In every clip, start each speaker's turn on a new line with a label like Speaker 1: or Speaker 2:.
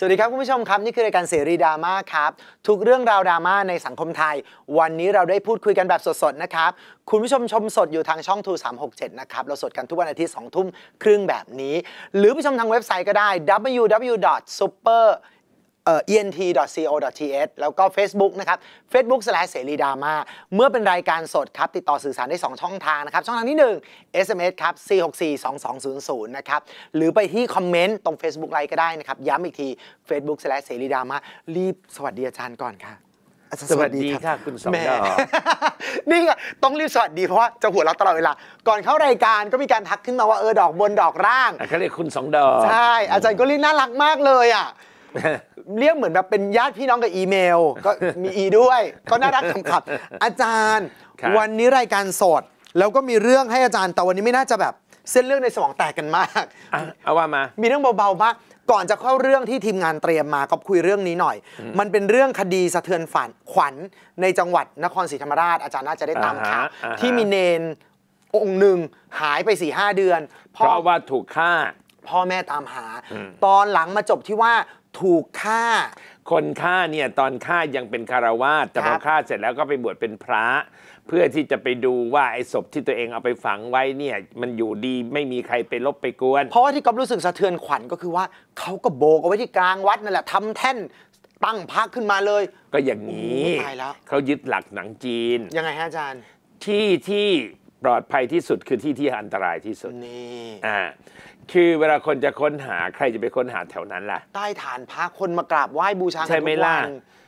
Speaker 1: สวัสดีครับคุณผู้ชมครับ นี่คือรายการเสรีดราม่าครับ ทุกเรื่องราวดราม่าในสังคมไทย วันนี้เราได้พูดคุยกันแบบสดๆนะครับ คุณผู้ชมชมสดอยู่ทางช่องทู367 นะครับ เราสดกันทุกวันอาทิตย์สองทุ่มครึ่งแบบนี้ หรือผู้ชมทางเว็บไซต์ก็ได้ www super เอ็นที e n ทีเอสแล้วก็ Facebook นะครับ facebook เสรีดราม่าเมื่อเป็นรายการสดครับ ติดต่อสื่อสารได้ 2 ช่องทางนะครับ ช่องทางที่ 1 SMS ครับ4642200นะครับหรือไปที่คอมเมนต์ตรง Facebook ไลน์ก็ได้นะครับ ย้ำอีกที facebook เสรีดราม่ารีบสวัสดีอาจารย์ก่อนค่ะสวัสดีค่ะคุณสองดอกนี่ไงต้องรีบสวัสดีเพราะว่าจะหัวเราตลอดเวลา ก่อนเข้ารายการก็มีการทักขึ้นมาว่าเออดอกบนดอกร่าง
Speaker 2: เขาเรียกคุณสองดอกใช
Speaker 1: ่อาจารย์ก็รีบน่ารักมากเลยอ่ะเรียกเหมือนแบบเป็นญาติพี่น้องกับอีเมลก็มีอีด้วยก็น่ารักขำบอาจารย์วันนี้รายการสด แล้วก็มีเรื่องให้อาจารย์ แต่วันนี้ไม่น่าจะแบบ เส้นเรื่องในสมองแตกกันมากเอาว่ามา มีเรื่องเบาๆมากก่อนจะเข้าเรื่องที่ทีมงานเตรียมมา ก็คุยเรื่องนี้หน่อย มันเป็นเรื่องคดีสะเทือนฝันขวัญในจังหวัดนครศรีธรรมราชอาจารย์น่าจะได้ตามข่าวที่มีเนนองหนึ่ง
Speaker 2: หายไปสี่ห้าเดือนเพราะว่าถูกฆ่า พ่อแม่ตามหา ตอนหลังมาจบที่ว่าถูกฆ่าคนฆ่าเนี่ยตอนฆ่ายังเป็นคารวาสแต่พอฆ่าเสร็จแล้วก็ไปบวชเป็นพระ เพื่อที่จะไปดูว่าไอ้ศพที่ตัวเองเอาไปฝังไว้เนี่ยมันอยู่ดีไม่มีใครไปลบไปกวน เพราะว่าที่ก๊อฟรู้สึกสะเทือนขวัญก็คือว่า เขาก็โบ
Speaker 1: กเอาไว้ที่กลางวัดนั่นแหละทำแท่นตั้งพักขึ้นมาเลย
Speaker 2: ก็อย่างนี้เขายึดหลักหนังจีน ยังไงฮะอาจารย์ที่ที่ปลอดภัยที่สุดคือที่ที่อันตรายที่สุด นี่อ่าคือเวลาคนจะค้นหาใครจะไปค้นหาแถวนั้นล่ะ
Speaker 1: ใต้ฐานพระคนมากราบไหว้บูชาใช่ไหมล่ะ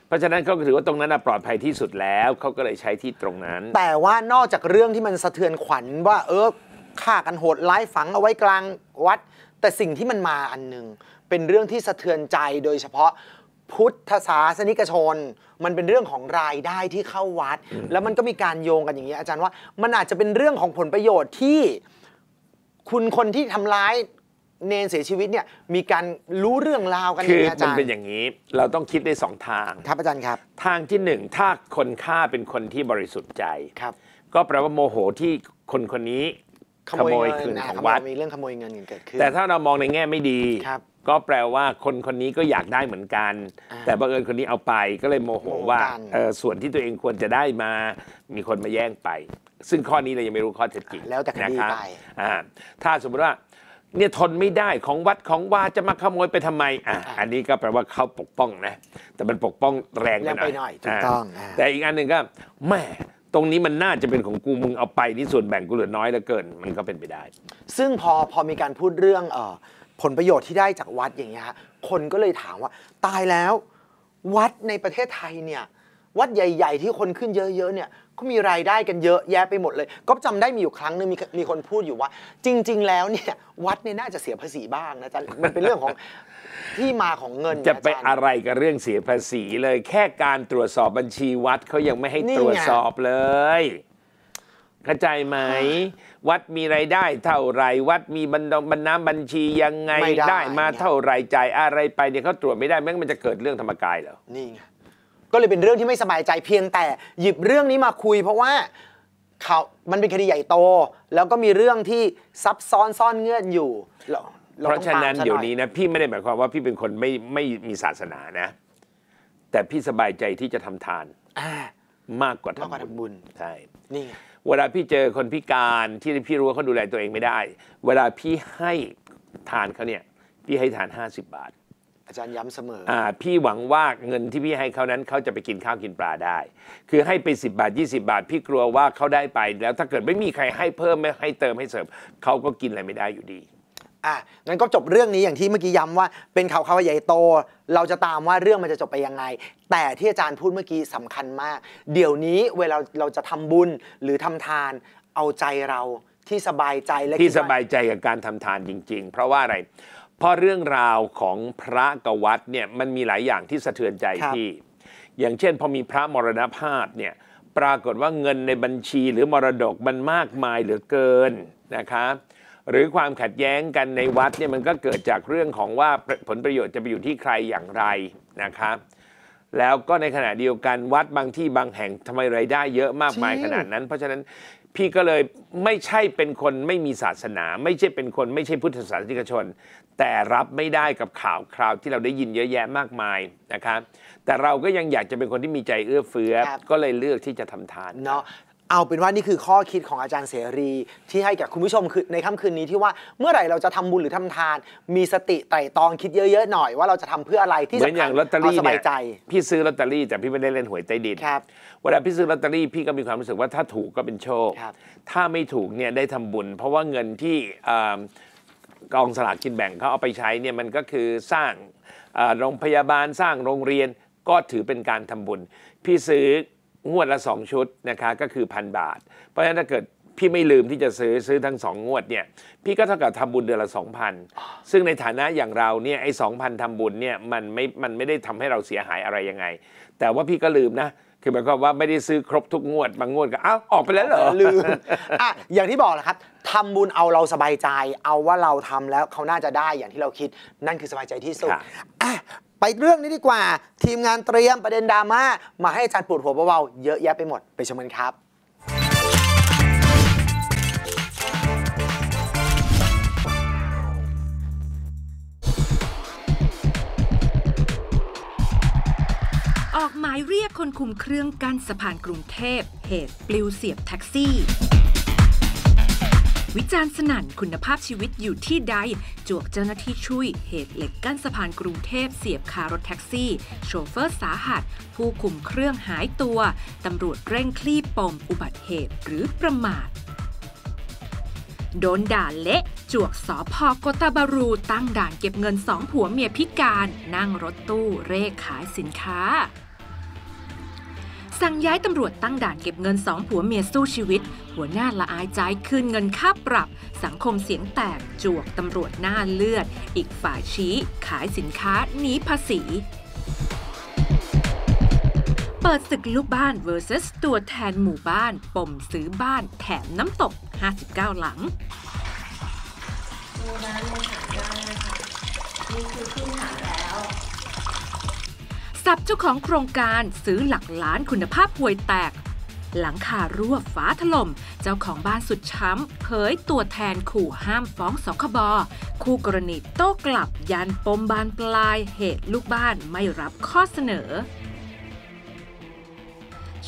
Speaker 2: เพราะฉะนั้นเขาถือว่าตรงนั้นปลอดภัยที่สุดแล้วเขาก็เลยใช้ที่ตรงนั้น แต
Speaker 1: ่ว่านอกจากเรื่องที่มันสะเทือนขวัญว่าเออฆ่ากันโหดร้ายฝังเอาไว้กลางวัด แต่สิ่งที่มันมาอันหนึ่งเป็นเรื่องที่สะเทือนใจโดยเฉพาะพุทธศาสนิกชน มันเป็นเรื่องของรายได้ที่เข้าวัด แล้วมันก็มีการโยงกันอย่างนี้อาจารย์ว่ามันอาจจะเป็นเรื่องของผลประโยชน์ที่คุณคนที่ทำร้ายเนนเสียชีวิตเนี่ยมีการรู้เรื่องราวกันคือมันเป็นอย
Speaker 2: ่างนี้ เราต้องคิดในสองทางครับอาจารย์ครับ ทางที่หนึ่งถ้าคนฆ่าเป็นคนที่บริสุทธิ์ใจครับ ก็แปลว่าโมโหที่คนคนนี้ขโมยเงินของวัดม
Speaker 1: ีเรื่องขโมยเงินเกิดขึ้นแต่ถ้า
Speaker 2: เรามองในแง่ไม่ดีครับก็แปลว่าคนคนนี้ก็อยากได้เหมือนกัน แต่บังเอิญคนนี้เอาไปก็เลยโมโหว่าส่วนที่ตัวเองควรจะได้มา มีคนมาแย่งไป ซึ่งข้อนี้เรายังไม่รู้ข้อเท็จจริงแล้วแต่คดีไปถ้าสมมติว่า เนี่ยทนไม่ได้ของวัดของว่าจะมาขโมยไปทำไมอ่ะอันนี้ก็แปลว่าเขาปกป้องนะ แต่มันปกป้องแรงไปหน่อยถูกต้องแต่อีกอันหนึ่งก็แม่ตรงนี้มันน่าจะเป็นของกูมึงเอาไปนี่ส่วนแบ่งกูเหลือน้อยเหลือเกินมันก็เป็นไปได้
Speaker 1: ซึ่งพอพอมีการพูดเรื่องเออผลประโยชน์ที่ได้จากวัดอย่างเงี้ยคนก็เลยถามว่าตายแล้ว วัดในประเทศไทยเนี่ย วัดใหญ่ๆ ที่คนขึ้นเยอะๆเนี่ยก็มีรายได้กันเยอะแยะไปหมดเลย ก็จำได้มีอยู่ครั้งนึงมีมีคนพูดอยู่ว่า จริง ๆ แล้วเนี่ยวัดเนี่ยน่าจะเสียภาษีบ้างนะจ๊ะมัน เป็นเรื่องของที่มาของเงิน จะ
Speaker 2: ไปอะไรกับเรื่องเสียภาษีเลย แค่การตรวจสอบบัญชีวัดเขายังไม่ให้ตรวจสอบเลยกระจายไหม วัดมีไรายได้เท่าไรวัดมีบัญบัญน้ำบัญชียังไงไม่ได้มาเท่าไรใจ่ายอะไรไปเนี่ยเขาตรวจไม่ได้แม่งมันจะเกิดเรื่องธรรมกายเหรอนี่ไง
Speaker 1: ก็เลยเป็นเรื่องที่ไม่สบายใจเพียงแต่ หยิบเรื่องนี้มาคุยเพราะว่าเขามันเป็นคดีใหญ่โต แล้วก็มีเรื่องที่ซับซ้อนซ่อนเงื่อนอยู่ เพราะฉะนั้นอยเดี๋ยวนี้
Speaker 2: นะพี่ไม่ได้หมายความว่าพี่เป็นคนไม่ไม่มีศาสนานะ แต่พี่สบายใจที่จะทำทานอมากกว่าทำทำบุญญใช่นี่ไงเวลาพี่เจอคนพิการที่พี่รู้ว่าเขาดูแลตัวเองไม่ได้ เวลาพี่ให้ทานเขาเนี่ยพี่ให้ทาน 50 บาท
Speaker 1: อาจารย์ย้ำเสมออ่า
Speaker 2: พี่หวังว่าเงินที่พี่ให้เขานั้นเขาจะไปกินข้าวกินปลาได้ คือให้ไป10บาท 20 บาท พี่กลัวว่าเขาได้ไปแล้วถ้าเกิดไม่มีใครให้เพิ่มไม่ให้เติมให้เสริมเขาก็กินอะไรไม่ได้อยู่ดี
Speaker 1: อ่ะงั้นก็จบเรื่องนี้อย่างที่เมื่อกี้ย้ำว่า เป็นข่าวข่าวใหญ่โต เราจะตามว่าเรื่องมันจะจบไปยังไง แต่ที่อาจารย์พูดเมื่อกี้สำคัญมากเดี๋ยวนี้เวลาเราจะทำบุญหรือทำทานเอาใจเราที่สบายใจและที่ส
Speaker 2: บายใจกับการทำทานจริง ๆ เพราะว่าอะไร เพราะเรื่องราวของพระกวัดเนี่ยมันมีหลายอย่างที่สะเทือนใจที่อย่างเช่นพอมีพระมรณภาพเนี่ยปรากฏว่าเงินในบัญชีหรือมรดกมันมากมายเหลือเกินนะคะหรือความขัดแย้งกันในวัดเนี่ยมันก็เกิดจากเรื่องของว่าผลประโยชน์จะไปอยู่ที่ใครอย่างไรนะครับแล้วก็ในขณะเดียวกันวัดบางที่บางแห่งทำไมรายได้เยอะมากมายขนาดนั้น เพราะฉะนั้นพี่ก็เลยไม่ใช่เป็นคนไม่มีศาสนา ไม่ใช่เป็นคนไม่ใช่พุทธศาสนิกชน แต่รับไม่ได้กับข่าวคราวที่เราได้ยินเยอะแยะมากมายนะครับแต่เราก็ยังอยากจะเป็นคนที่มีใจเอื้อเฟื้อก็เลยเลือกที่จะทำทานเนาะ
Speaker 1: เอาเป็นว่านี่คือข้อคิดของอาจารย์เสรี ที่ให้กับคุณผู้ชมคือในค่ำคืนนี้ที่ว่าเมื่อไหร่เราจะทำบุญหรือทำทาน มีสติไตร่ตรองคิดเยอะ ๆ หน่อย ว่าเราจะทำเพื่ออะไร ที่สำคัญเอาสบายใจ
Speaker 2: พี่ซื้อลอตเตอรี่แต่พี่ไม่ได้เล่นหวยใต้ดินครับเวลาพี่ซื้อลอตเตอรี่พี่ก็มีความรู้สึกว่าถ้าถูกก็เป็นโชคถ้าไม่ถูกเนี่ยได้ทำบุญ เพราะว่าเงินที่กองสลากกินแบ่งเขาเอาไปใช้เนี่ยมันก็คือสร้างโรงพยาบาลสร้างโรงเรียนก็ถือเป็นการทำบุญ พี่ซื้องวดละ 2 ชุดนะคะก็คือพันบาท เพราะฉะนั้นถ้าเกิดพี่ไม่ลืมที่จะซื้อซื้อทั้งสองงวดเนี่ยพี่ก็เท่ากับทำบุญเดือนละสองพันซึ่งในฐานะอย่างเราเนี่ยไอ้สองพันทำบุญเนี่ยมันไม่มันไม่ได้ทำให้เราเสียหายอะไรยังไง แต่ว่าพี่ก็ลืมนะคือหมายความว่าไม่ได้ซื้อครบทุกงวดบางงวด ก็อ้าวออกไปแล้วเหรอลืมอ่ะอย่างที่บอกแหละครับทำบุ
Speaker 1: ญเอาเราสบายใจ เอาว่าเราทำแล้วเขาน่าจะได้อย่างที่เราคิดนั่นคือสบายใจที่สุดอ่ะไปเรื่องนี้ดีกว่า ทีมงานเตรียมประเด็นดราม่ามาให้อาจารย์ปวดหัวเบาๆเยอะแยะไปหมดไปชมกันครับ
Speaker 3: เรียกคนคุมเครื่องกั้นสะพานกรุงเทพ เหตุปลิวเสียบแท็กซี่ วิจารณ์สนั่นคุณภาพชีวิตอยู่ที่ใด จวกเจ้าหน้าที่ช่วยเหตุเหล็กกั้นสะพานกรุงเทพเสียบคารถแท็กซี่ โชเฟอร์สาหัส ผู้คุมเครื่องหายตัว ตำรวจเร่งคลี่ปมอุบัติเหตุหรือประมาท โดนด่าเละ จวกสอพอกตาบารูตั้งด่านเก็บเงินสองผัวเมียพิการนั่งรถตู้เร่ขายสินค้าสั่งย้ายตำรวจตั้งด่านเก็บเงินสองผัวเมียสู้ชีวิต หัวหน้าละอายใจคืนเงินค่าปรับ สังคมเสียงแตกจวกตำรวจหน้าเลือด อีกฝ่ายชี้ ขายสินค้าหนีภาษี เปิดศึกลูกบ้าน vs ตัวแทนหมู่บ้านปมซื้อบ้านแถมน้ำตก 59 หลังดู้านเลยค่ะได้ค่ะนี่คือขึ้นหาแล้วกับเจ้าของโครงการซื้อหลักล้านคุณภาพห่วยแตก หลังคารั่วฟ้าถล่มเจ้าของบ้านสุดช้ำเผยตัวแทนขู่ห้ามฟ้องสคบคู่กรณีโต้กลับ ยันปมบานปลายเหตุลูกบ้านไม่รับข้อเสนอ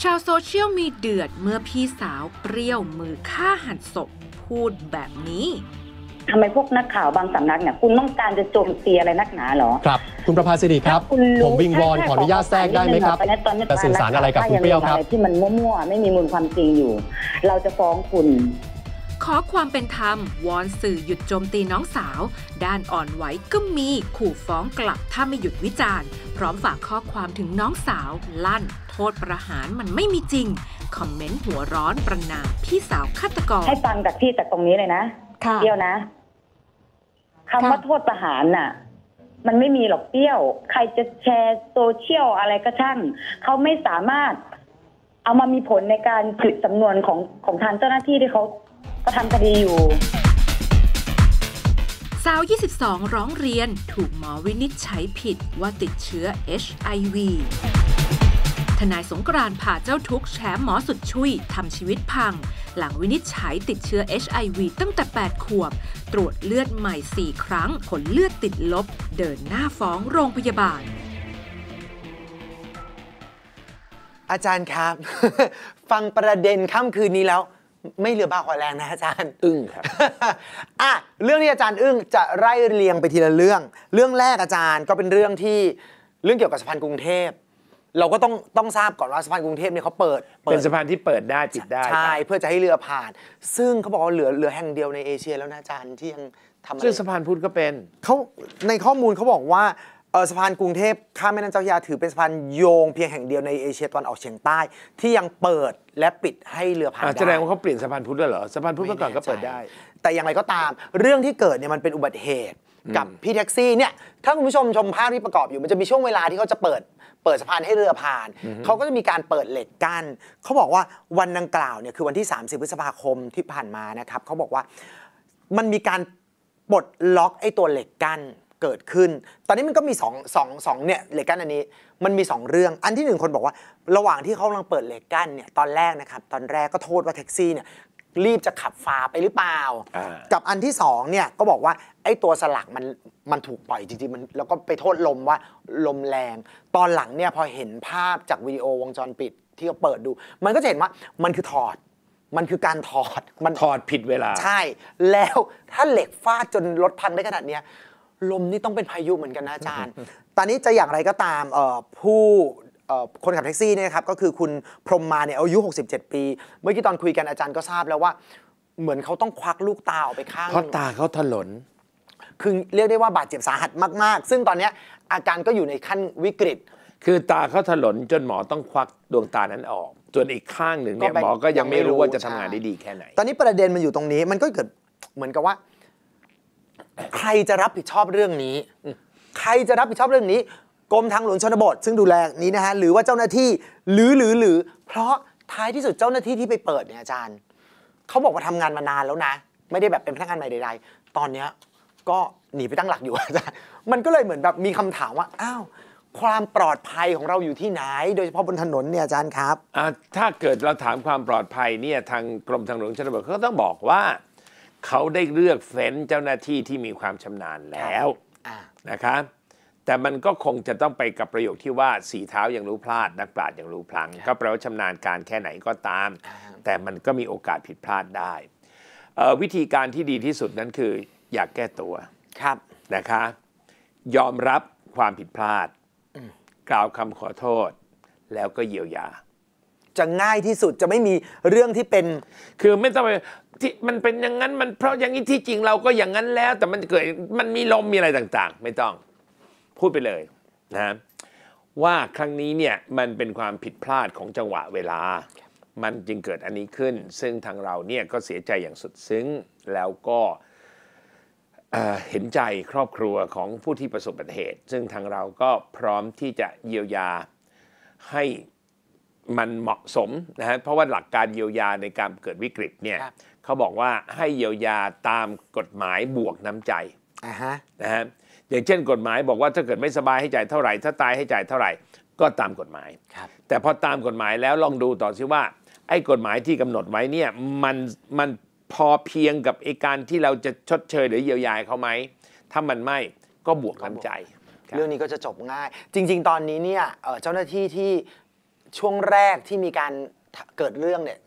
Speaker 3: ชาวโซเชียลมีเดือดเมื่อพี่สาวเปรี้ยวมือฆ่าหันศพพูดแบบนี้ทำไมพวกนักข่าวบางสำนักเนี่ยคุณต้องการจะโจมตีอะไรนักหนาหรอครับ
Speaker 1: คุณประภาสิริครับผมวิงวอนขออนุญาตแทรกได้ไหมครับถ้แต่สื่อสารอะไรกับคุณเปรี้ยวครับ ที่มัน
Speaker 3: มั่วๆ ไม่มีมูลความจริงอยู่ เราจะฟ้องคุณ ขอความเป็นธรรมวอนสื่อหยุดโจมตีน้องสาว ด้านอ่อนไหวก็มีขู่ฟ้องกลับ ถ้าไม่หยุดวิจารณ์พร้อมฝากข้อความถึงน้องสาว ลั่นโทษประหารมันไม่มีจริงคอมเมนต์หัวร้อนประนามพี่สาวฆาตกร ให้ฟังจากพี่จากตรงนี้เลยนะเดียวนะคำว่าโทษประหารน่ะมันไม่มีหรอกเปรี้ยวใครจะแชร์โซเชียลอะไรก็ช่างเขาไม่สามารถเอามามีผลในการผลิตสำนวนของของทางเจ้าหน้าที่ ที่เขากระทำคดีอยู่ สาว 22 ร้องเรียนถูกหมอวินิจฉัยผิดว่าติดเชื้อ HIV ทนายสงกรานต์่าเจ้าทุกแฉหมอสุดช่วยทำชีวิตพังหลังวินิจฉัยติดเชื้อ HIV ตั้งแต่ 8 ขวบ ตรวจเลือดใหม่ 4 ครั้ง ผลเลือดติดลบ เดินหน้าฟ้องโรงพยาบาล อาจารย์ครับ
Speaker 1: ฟังประเด็นค่ำคืนนี้แล้ว ไม่เหลือบ้าขอแรงนะอาจารย์ อึ้งครับอ่ะเรื่องที่อาจารย์อึ้งจะไล่เรียงไปทีละเรื่อง เรื่องแรกอาจารย์ก็เป็นเรื่องที่ เรื่องเกี่ยวกับสะพานกรุงเทพเราก็ต้องต้องทราบก่อนว่าสะพานกรุงเทพเนี่ยเขาเปิด เป็นสะพานที่เปิดได้ปิดได้ ใช่ เพื่อจะให้เรือผ่าน ซึ่งเขาบอกว่าเหลือเหลือแห่งเดียวในเอเชียแล้วนะจารย์ที่ยังทำซึ่งสะพานพุทธก็เป็นเขาในข้อมูลเขาบอกว่าสะพานกรุงเทพข้ามแม่น้ำเจ้าพระยาถือเป็นสะพานโยงเพียงแห่งเดียวในเอเชียตอนออกเฉียงใต้ ที่ยังเปิดและปิดให้เรือผ่านได้แสดงว่าเขาเปลี่ยนสะพานพุทธแล้วเหรอสะพานพุทธเมื่อก่อนก็เปิดได้ แต่อย่างไรก็ตาม เรื่องที่เกิดเนี่ยมันเป็นอุบัติเหตุกับพี่แท็กซี่เนี่ยถ้าคุณผู้ชมชมภาพที่ประกอบอยู่ มันจะมีช่วงเวลาที่เขาจะเปิดเปิดสะพานให้เรือผ่าน เขาก็จะมีการเปิดเหล็กกั้นเขาบอกว่าวันดังกล่าวเนี่ยคือวันที่ 30พฤษภาคมที่ผ่านมานะครับ เขาบอกว่ามันมีการปลดล็อกไอ้ตัวเหล็กกั้นเกิดขึ้น ตอนนี้มันก็มีสองสองสองเนี่ยเหล็กกั้นอันนี้ มันมี 2 เรื่อง อันที่ 1 คนบอกว่าระหว่างที่เขากำลังเปิดเหล็กกั้นเนี่ยตอนแรกนะครับตอนแรกก็โทษว่าแท็กซี่เนี่ยรีบจะขับฟ้าไปหรือเปล่า กับอันที่สองเนี่ยก็บอกว่า ไอ้ตัวสลักมันมันถูกปล่อยจริงๆ มัน แล้วก็ไปโทษลมว่าลมแรง ตอนหลังเนี่ยพอเห็นภาพจากวิดีโอวงจรปิดที่เขาเปิดดู มันก็จะเห็นว่ามันคือถอด มันคือการถอดมันถอดผิดเวลาใช่ แล้วถ้าเหล็กฟาดจนรถพังได้ขนาดเนี้ยลมนี่ต้องเป็นพายุเหมือนกันนะอาจารย์ ตอนนี้จะอย่างไรก็ตามผู้คนขับแท็กซี่เนี่ยครับก็คือคุณพรมมาเนี่ยอายุ 67 ปี เมื่อกี้ตอนคุยกันอาจารย์ก็ทราบแล้วว่า เหมือนเขาต้องควักลูกตาออกไปข้างเพราะตาเขาถลนคือเรียกได้ว่าบาดเจ็บสาหัสมาก ๆ ซึ่งตอนนี้อา
Speaker 2: การก็อยู่ในขั้นวิกฤต คือตาเขาถลนจนหมอต้องควักดวงตานั้นออกส่วนอีกข้างหนึ่งเนี่ย หมอก็ยังไม่รู้ว่าจะทำงานได้ดีแค่ไหน
Speaker 1: ตอนนี้ประเด็นมันอยู่ตรงนี้มันก็เกิดเหมือนกับว่า ใครจะรับผิดชอบเรื่องนี้ ใครจะรับผิดชอบเรื่องนี้กรมทางหลวงชนบท ซึ่งดูแลนี้นะฮะหรือว่าเจ้าหน้าที่หรือหรือหรือ เพราะท้ายที่สุดเจ้าหน้าที่ที่ไปเปิดเนี่ยอาจารย์เขาบอกว่าทำงานมานานแล้วนะ ไม่ได้แบบเป็นพนักงานใหม่ใดๆตอนเนี้ยก็หนีไปตั้งหลักอยู่อาจารย์มันก็เลยเหมือนแบบมีคำถามว่าอ้าว
Speaker 2: ความปลอดภัยของเราอยู่ที่ไหนโดยเฉพาะบนถนนเนี่ยอาจารย์ครับถ้าเกิดเราถามความปลอดภัยเนี่ยทางกรมทางหลวงชนบทเขาต้องบอกว่าเขาได้เลือกเฟ้นเจ้าหน้าที่ที่มีความชำนาญแล้วนะครับแต่มันก็คงจะต้องไปกับประโยคที่ว่าสีเท้ายังรู้พลาดนักปราชญ์ยังรู้พลัง ก็แปลว่าชำนาญการแค่ไหนก็ตาม แต่มันก็มีโอกาสผิดพลาดได้วิธีการที่ดีที่สุดนั้นคืออยากแก้ตัวครับนะคะยอมรับความผิดพลาด กล่าวคำขอโทษแล้วก็เยียวยาจะง่ายที่สุดจะไม่มีเรื่องที่เป็น คือไม่ต้องไปที่มันเป็นอย่างนั้นมันเพราะอย่างนี้ที่จริงเราก็อย่างนั้นแล้ว แต่มันเกิดมันมีลมมีอะไรต่างๆ ไม่ต้องพูดไปเลยนะว่าครั้งนี้เนี่ยมันเป็นความผิดพลาดของจังหวะเวลา มันจึงเกิดอันนี้ขึ้น ซึ่งทางเราเนี่ยก็เสียใจอย่างสุดซึ้ง แล้วก็เห็นใจครอบครัวของผู้ที่ประสบอุบัติเหตุ ซึ่งทางเราก็พร้อมที่จะเยียวยาให้มันเหมาะสมนะฮะเพราะว่าหลักการเยียวยาในการเกิดวิกฤตเนี่ยเขาบอกว่าให้เยียวยาตามกฎหมายบวกน้ำใจนะฮะอย่างเช่นกฎหมายบอกว่าถ้าเกิดไม่สบายให้จ่ายเท่าไหร่ถ้าตายให้จ่ายเท่าไหร่ก็ตามกฎหมายแต่พอตามกฎหมายแล้วลองดูต่อซิว่าไอ้กฎหมายที่กำหนดไว้เนี่ยมันมันพอเพียงกับไอ้การที่เราจะชดเชยหรือเยียวยาเขาไหมถ้ามันไม่ก็บวกก้ำใจ เรื่องนี้ก็จะจบ
Speaker 1: ง่าย จริงๆตอนนี้เนี่ยเจ้าหน้าที่ที่ช่วงแรกที่มีการเกิดเรื่องเนี่ย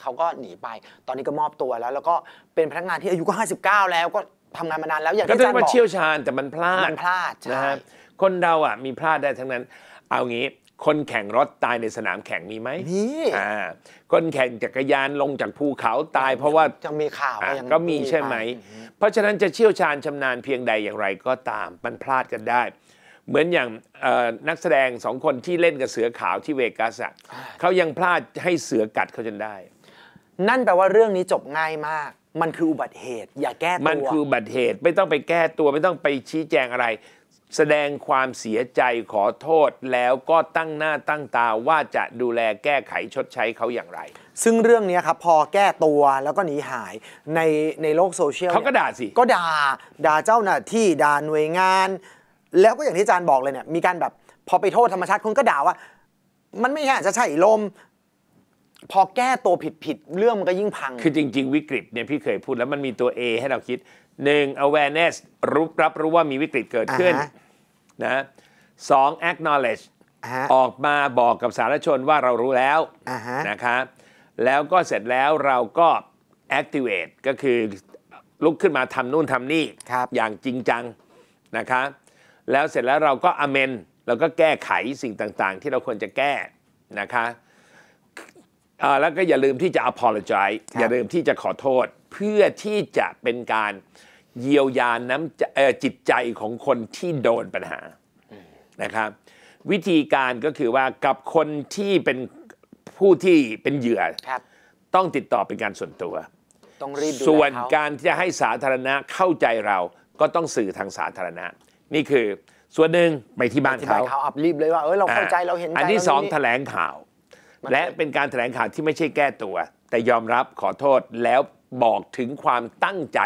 Speaker 1: เขาก็หนีไป ตอนนี้ก็มอบตัวแล้ว แล้วก็เป็นพนักงานที่อายุก็59 แล้วก็ทำงานมานานแล้วอย่างที่อานบอกจารกย์บว่าอกเชี่ยว
Speaker 2: ชาญแต่มันพลาดมันพลาดนะใช่ฮะคนเราอ่ะมีพลาดได้ทั้งนั้น เอางี้ คนแข่งรถตายในสนามแข่งมีไหมมีอ่าคนแข่งจักรยานลงจากภูเขาตายเพราะว่าจังมีข่าวก็มีใช่ไหมเพราะฉะนั้นจะเชี่ยวชาญชำนาญเพียงใดอย่างไร ก็ตามมันพลาดกันได้ เหมือนอย่างนักแสดงสองคนที่เล่นกับเสือขาวที่เวกัสอ่ะเขายังพลาดให้เสือกัดเขาจนได้
Speaker 1: นั่นแปลว่าเรื่องนี้จบง่ายมากมันคืออุบัติเหตุ อย่าแก้ตัวมันคืออุ
Speaker 2: บัติเหตุไม่ต้องไปแก้ตัวไม่ต้องไปชี้แจงอะไร แสดงความเสียใจขอโทษแล้วก็ตั้งหน้าตั้งตาว่าจะดูแลแก้ไขชดใช้เขาอย่างไร
Speaker 1: ซึ่งเรื่องนี้ครับพอแก้ตัวแล้วก็หนีหายในในโลกโซเชียลเขาก็ด่าสิ ก็ด่า ด่าเจ้าหน้าที่ด่าหน่วยงาน แล้วก็อย่างที่อาจารย์บอกเลยเนี่ยมีการแบบพอไปโทษธรรมชาติคุณก็ด่าว่า มันไม่ช่จะใช่ลม
Speaker 2: พอแก้ตัวผิดผิดเรื่องมันก็ยิ่งพัง คือจริง ๆ วิกฤตเนี่ยพี่เคยพูดแล้วมันมีตัว A ให้เราคิดหนึ่ง awareness รู้รับรู้ว่ามีวิกฤตเกิดขึ้นนะสอง acknowledge ออกมาบอกกับสาธารณชนว่าเรารู้แล้วนะคะแล้วก็เสร็จแล้วเราก็ activate ก็คือลุกขึ้นมาทำนู่นทำนี่ อย่างจริงจังนะคะ แล้วเสร็จแล้วเราก็ amend เราก็แก้ไขสิ่งต่างๆ ที่เราควรจะแก้นะคะแล้วก็อย่าลืมที่จะ apologize อย่าลืมที่จะขอโทษ เพื่อที่จะเป็นการเยียวยาน้ำจิตใจของคนที่โดนปัญหานะครับ วิธีการก็คือว่ากับคนที่เป็นผู้ที่เป็นเหยื่อต้องติดต่อเป็นการส่วนตัว
Speaker 1: ต้องรีบส่วนกา
Speaker 2: รที่จะให้สาธารณะเข้าใจเรา ก็ต้องสื่อทางสาธารณะ นี่คือส่วนหนึ่งไปที่บ้านเขาเอารีบ
Speaker 1: เลยว่าเออเราเข้าใจเราเห็นใจอันที่สองแถลง
Speaker 2: ข่าวและเป็นการแถลงข่าวที่ไม่ใช่แก้ตัว แต่ยอมรับขอโทษแล้วบอกถึงความตั้งใจ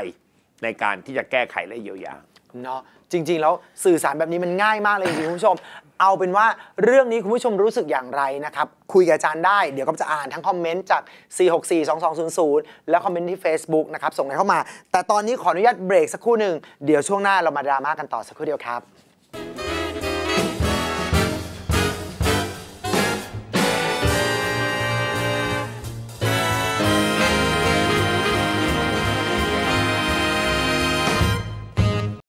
Speaker 2: ในการที่จะแก้ไขและเยียวยาเนาะจริง ๆ แล้ว
Speaker 1: สื่อสารแบบนี้มันง่ายมากเลยจริงคุณผู้ชม เอาเป็นว่าเรื่องนี้คุณผู้ชมรู้สึกอย่างไรนะครับ คุยกับอาจารย์ได้เดี๋ยวก็จะอ่านทั้งคอมเมนต์จาก 4642200 และคอมเมนต์ที่ Facebook นะครับส่งนเข้ามาแต่ตอนนี้ขออนุญาตเบรกสักครู่หนึ่งเดี๋ยวช่วงหน้าเรามาดราม่ากันต่อสักครู่เดียวครับ